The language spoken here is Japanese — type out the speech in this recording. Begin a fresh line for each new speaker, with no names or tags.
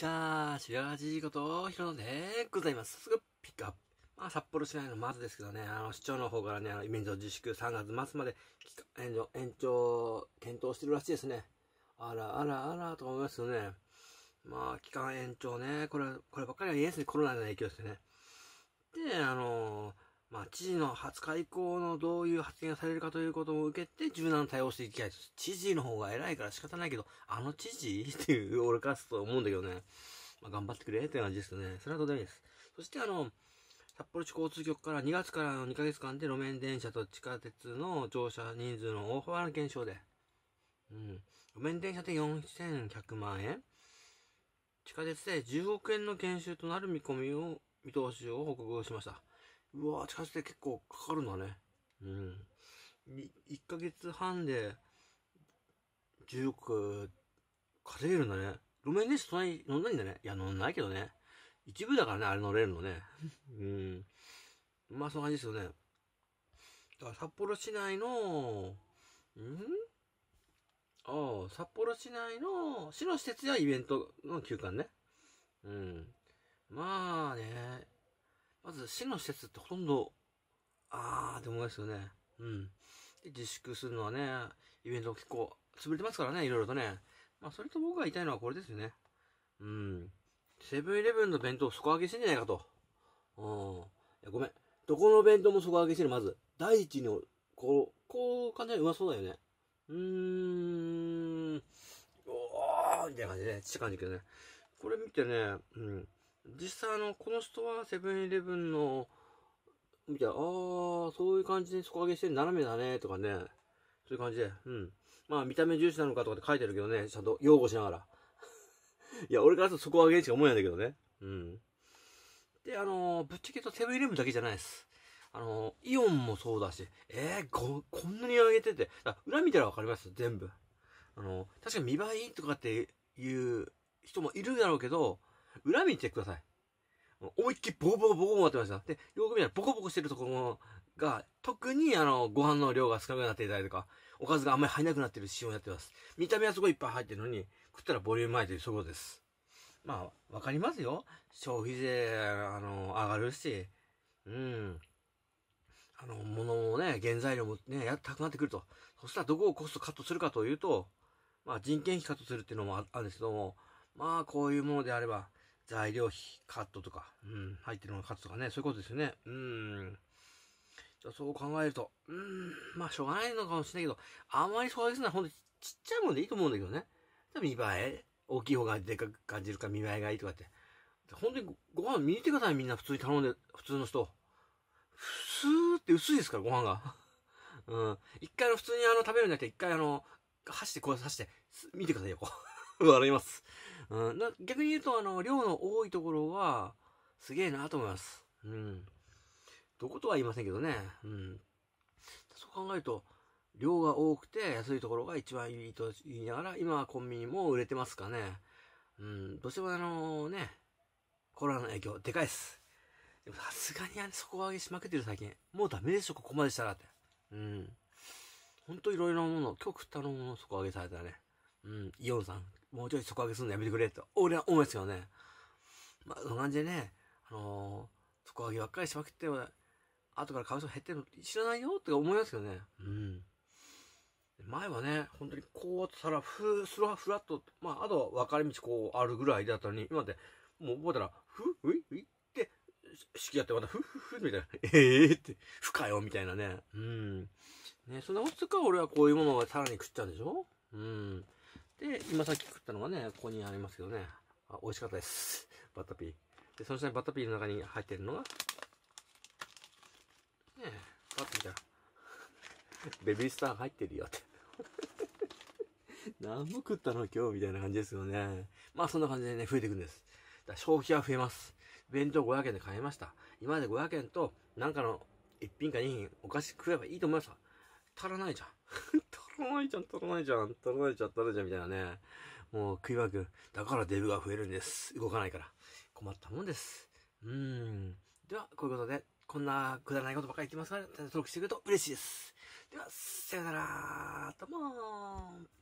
チしー、白地ことひろでございます。早速、ピックアップ。まあ、札幌市内のまずですけどね、あの、市長の方からね、あの、イベント自粛3月末まで、延長、延長、検討してるらしいですね。あら、あら、あら、と思いますよね。まあ、期間延長ね、これ、こればっかりは言えずにコロナの影響ですね。で、あのーまあ、知事の20日以降のどういう発言がされるかということを受けて柔軟対応していきたい。知事の方が偉いから仕方ないけど、あの知事っていう俺からすると思うんだけどね。まあ、頑張ってくれって感じですよね。それはとてでもいいです。そしてあの、札幌市交通局から2月からの2ヶ月間で路面電車と地下鉄の乗車人数の大幅な減少で、うん。路面電車で4100万円地下鉄で10億円の減収となる見込みを、見通しを報告しました。うわ地下鉄て結構かかるんだね。うん。1ヶ月半で10億稼げるんだね。路面電車隣乗んないんだね。いや、乗んないけどね。一部だからね、あれ乗れるのね。うん。まあ、そんな感じですよね。だから札幌市内の、んああ、札幌市内の市の施設やイベントの休館ね。うん。まあね、まず市の施設ってほとんど、あーって思いますよね。うん。自粛するのはね、イベント結構潰れてますからね、いろいろとね。まあ、それと僕が言いたいのはこれですよね。うん。セブンイレブンの弁当底上げしてんじゃないかと。うん。いや、ごめん。どこの弁当も底上げしてる、まず。第一に、こう、こう、感じはうまそうだよね。うーん。おーみたいな感じでね。ちっちゃい感じけどね。これ見てね、うん。実際あの、この人はセブンイレブンの、ああ、そういう感じで底上げして斜めだね、とかね。そういう感じで、うん。まあ、見た目重視なのかとかって書いてるけどね、ちゃんと擁護しながら。いや、俺からすると底上げしか思えないんだけどね。うん。で、あのー、ぶっちゃけとセブンイレブンだけじゃないです。あのー、イオンもそうだし、えー、こ、こんなに上げてて、あ裏見たらわかります全部。あのー、確かに見栄えいいとかっていう人もいるだろうけど、裏見てください。思いっきりボコボコボコボコってました。で、よく見たらボコボコしてるところが、特にあの、ご飯の量が少なくなっていたりとか、おかずがあんまり入らなくなってる仕様になってます。見た目はすごいいっぱい入ってるのに、食ったらボリューム前という、そういうことです。まあ、わかりますよ。消費税、あの、上がるし、うん。あの、物もね、原材料もね、やったくなってくると。そしたらどこをコストカットするかというと、まあ人件費カットするっていうのもあるんですけども、まあこういうものであれば、材料費カットとか、うん、入ってるのカットとかね、そういうことですよね。うん。そう考えると、うん、まあ、しょうがないのかもしれないけど、あんまりそうですね、ほんとちっちゃいもんでいいと思うんだけどね。見栄え、大きい方がでかく感じるか見栄えがいいとかって。本当にご飯見に行ってください、みんな普通に頼んで、普通の人。普通って薄いですから、ご飯が。うん。一回の普通にあの食べるんじゃなくて、一回あの、箸でこう刺して、見てくださいよ、こう。笑います。うん、な逆に言うと、あの、量の多いところは、すげえなと思います。うん。どことは言いませんけどね。うん。そう考えると、量が多くて安いところが一番いいと言いながら、今はコンビニも売れてますかね。うん、どうしてもあのね、コロナの影響、でかいっす。でもさすがにあれ、底上げしまくってる最近。もうダメでしょ、ここまでしたらって。うん。ほんといろいろなもの、今日食ったのもの底上げされたね。うん、イオンさん、もうちょい底上げするのやめてくれと、俺は思いますよね。まあ、そんな感じでね、あのー、底上げばっかりしまくって、後から買う人減ってるの知らないよって思いますけどね。うん。前はね、本当にこうたら、ふー、スロフラット、まあ、あとは分かれ道こうあるぐらいだったのに、今って、もう覚えたら、ふ、うい、ういって、式やってまた、ふ、ふ、ふ、みたいな、ええー、って、不かよ、みたいなね。うん。ね、そんなことするか俺はこういうものをさらに食っちゃうんでしょうん。で、今さっき食ったのがね、ここにありますけどね、あ美味しかったです。バッタピー。で、その下にバッタピーの中に入ってるのが、ねえ、バッタピーだ。ベビースター入ってるよって何も食ったの今日みたいな感じですよね。まあそんな感じでね、増えていくんです。だ消費は増えます。弁当500円で買えました。今まで500円と、なんかの一品か2品お菓子食えばいいと思いました。足らないじゃん。足らないじゃん、足らないじゃん、足らないじゃん、足らないじゃん、みたいなね。もう食いわく。だからデブが増えるんです。動かないから。困ったもんです。うーん。では、こういうことで、こんなくだらないことばっかり言ってますから、登録してくれると嬉しいです。では、さよなら、どうもー。